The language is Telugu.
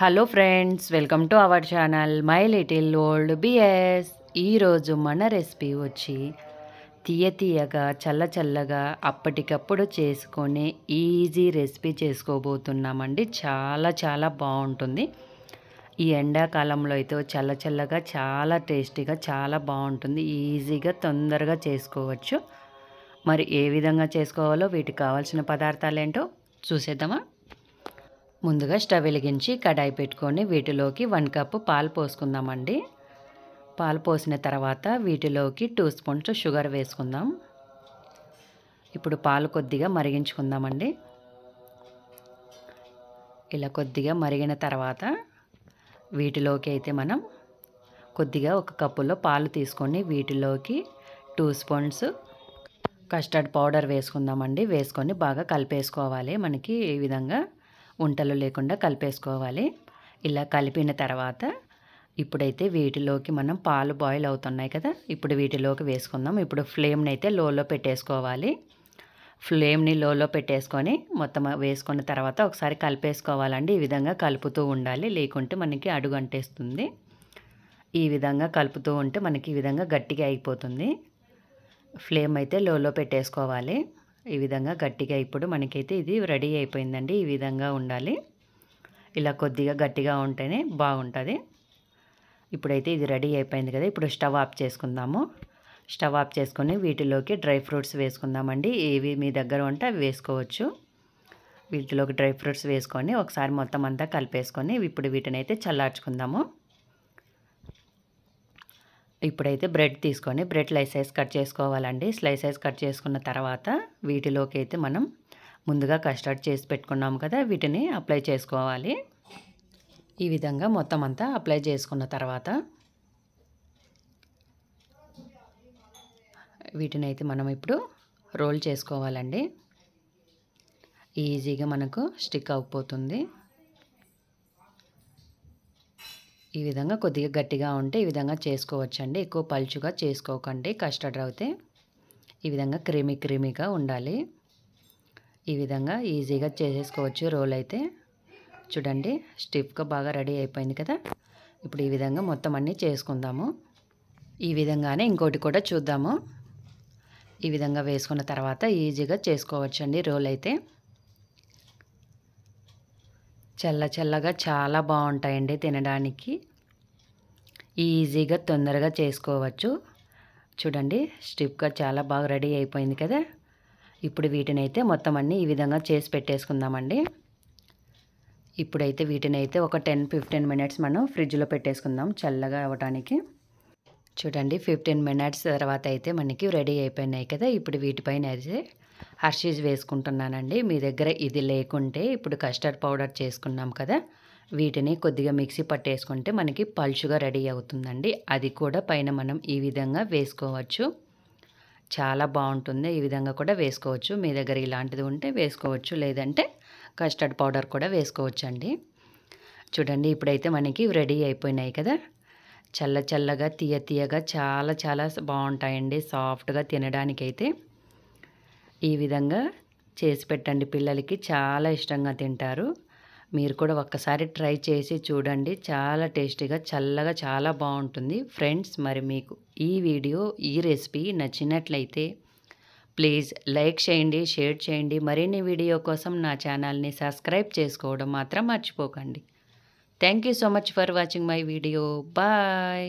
hello friends welcome to our channel my little old BS ఈరోజు మన రెసిపీ వచ్చి తీయ తీయగా చల్ల చల్లగా అప్పటికప్పుడు చేసుకొని ఈజీ రెసిపీ చేసుకోబోతున్నామండి చాలా చాలా బాగుంటుంది ఈ ఎండాకాలంలో అయితే చల్ల చల్లగా చాలా టేస్టీగా చాలా బాగుంటుంది ఈజీగా తొందరగా చేసుకోవచ్చు మరి ఏ విధంగా చేసుకోవాలో వీటికి కావాల్సిన పదార్థాలు ఏంటో చూసేద్దామా ముందుగా స్టవ్ వెలిగించి కడాయి పెట్టుకొని వీటిలోకి వన్ కప్ పాలు పోసుకుందామండి పాలు పోసిన తర్వాత వీటిలోకి టూ స్పూన్స్ షుగర్ వేసుకుందాం ఇప్పుడు పాలు కొద్దిగా మరిగించుకుందామండి ఇలా కొద్దిగా మరిగిన తర్వాత వీటిలోకి అయితే మనం కొద్దిగా ఒక కప్పులో పాలు తీసుకొని వీటిలోకి టూ స్పూన్స్ కస్టర్డ్ పౌడర్ వేసుకుందామండి వేసుకొని బాగా కలిపేసుకోవాలి మనకి ఈ విధంగా వంటలు లేకుండా కలిపేసుకోవాలి ఇలా కలిపిన తర్వాత ఇప్పుడైతే వీటిలోకి మనం పాలు బాయిల్ అవుతున్నాయి కదా ఇప్పుడు వీటిలోకి వేసుకుందాం ఇప్పుడు ఫ్లేమ్ని అయితే లోలో పెట్టేసుకోవాలి ఫ్లేమ్ని లోలో పెట్టేసుకొని మొత్తం వేసుకున్న తర్వాత ఒకసారి కలిపేసుకోవాలండి ఈ విధంగా కలుపుతూ ఉండాలి లేకుంటే మనకి అడుగు అంటేస్తుంది ఈ విధంగా కలుపుతూ ఉంటే మనకి ఈ విధంగా గట్టిగా అయిపోతుంది ఫ్లేమ్ అయితే లోలో పెట్టేసుకోవాలి ఈ విధంగా గట్టిగా ఇప్పుడు మనకైతే ఇది రెడీ అయిపోయిందండి ఈ విధంగా ఉండాలి ఇలా కొద్దిగా గట్టిగా ఉంటేనే బాగుంటుంది ఇప్పుడైతే ఇది రెడీ అయిపోయింది కదా ఇప్పుడు స్టవ్ ఆఫ్ చేసుకుందాము స్టవ్ ఆఫ్ చేసుకొని వీటిలోకి డ్రై ఫ్రూట్స్ వేసుకుందామండి ఏవి మీ దగ్గర ఉంటే అవి వేసుకోవచ్చు వీటిలోకి డ్రై ఫ్రూట్స్ వేసుకొని ఒకసారి మొత్తం అంతా కలిపేసుకొని ఇప్పుడు వీటిని అయితే చల్లార్చుకుందాము ఇప్పుడైతే బ్రెడ్ తీసుకొని బ్రెడ్ స్లైసెస్ కట్ చేసుకోవాలండి స్లైసైస్ కట్ చేసుకున్న తర్వాత వీటిలోకి అయితే మనం ముందుగా కస్టర్డ్ చేసి పెట్టుకున్నాం కదా వీటిని అప్లై చేసుకోవాలి ఈ విధంగా మొత్తం అంతా అప్లై చేసుకున్న తర్వాత వీటిని అయితే మనం ఇప్పుడు రోల్ చేసుకోవాలండి ఈజీగా మనకు స్టిక్ అవ్వకపోతుంది ఈ విధంగా కొద్దిగా గట్టిగా ఉంటే ఈ విధంగా చేసుకోవచ్చండి ఎక్కువ పలుచుగా చేసుకోకండి కస్టర్డ్ అయితే ఈ విధంగా క్రీమీ క్రీమీగా ఉండాలి ఈ విధంగా ఈజీగా చేసేసుకోవచ్చు రోల్ అయితే చూడండి స్టిఫ్గా బాగా రెడీ అయిపోయింది కదా ఇప్పుడు ఈ విధంగా మొత్తం అన్నీ చేసుకుందాము ఈ విధంగానే ఇంకోటి కూడా చూద్దాము ఈ విధంగా వేసుకున్న తర్వాత ఈజీగా చేసుకోవచ్చండి రోల్ అయితే చల్ల చల్లగా చాలా బాగుంటాయండి తినడానికి ఈజీగా తొందరగా చేసుకోవచ్చు చూడండి స్టిప్గా చాలా బాగా రెడీ అయిపోయింది కదా ఇప్పుడు వీటిని అయితే మొత్తం అన్నీ ఈ విధంగా చేసి పెట్టేసుకుందామండి ఇప్పుడైతే వీటిని అయితే ఒక టెన్ ఫిఫ్టీన్ మినిట్స్ మనం ఫ్రిడ్జ్లో పెట్టేసుకుందాం చల్లగా అవ్వడానికి చూడండి ఫిఫ్టీన్ మినిట్స్ తర్వాత అయితే మనకి రెడీ అయిపోయినాయి కదా ఇప్పుడు వీటిపైన అయితే హర్షీస్ వేసుకుంటున్నానండి మీ దగ్గర ఇది లేకుంటే ఇప్పుడు కస్టర్డ్ పౌడర్ చేసుకున్నాం కదా వీటిని కొద్దిగా మిక్సీ పట్టేసుకుంటే మనకి పల్చుగా రెడీ అవుతుందండి అది కూడా పైన మనం ఈ విధంగా వేసుకోవచ్చు చాలా బాగుంటుంది ఈ విధంగా కూడా వేసుకోవచ్చు మీ దగ్గర ఇలాంటిది ఉంటే వేసుకోవచ్చు లేదంటే కస్టర్డ్ పౌడర్ కూడా వేసుకోవచ్చు అండి చూడండి ఇప్పుడైతే మనకి రెడీ అయిపోయినాయి కదా చల్ల చల్లగా తీయ తీయగా చాలా చాలా బాగుంటాయండి సాఫ్ట్గా తినడానికైతే ఈ విధంగా చేసి పెట్టండి పిల్లలకి చాలా ఇష్టంగా తింటారు మీరు కూడా ఒక్కసారి ట్రై చేసి చూడండి చాలా టేస్టీగా చల్లగా చాలా బాగుంటుంది ఫ్రెండ్స్ మరి మీకు ఈ వీడియో ఈ రెసిపీ నచ్చినట్లయితే ప్లీజ్ లైక్ చేయండి షేర్ చేయండి మరిన్ని వీడియో కోసం నా ఛానల్ని సబ్స్క్రైబ్ చేసుకోవడం మాత్రం మర్చిపోకండి thank you so much for watching my video bye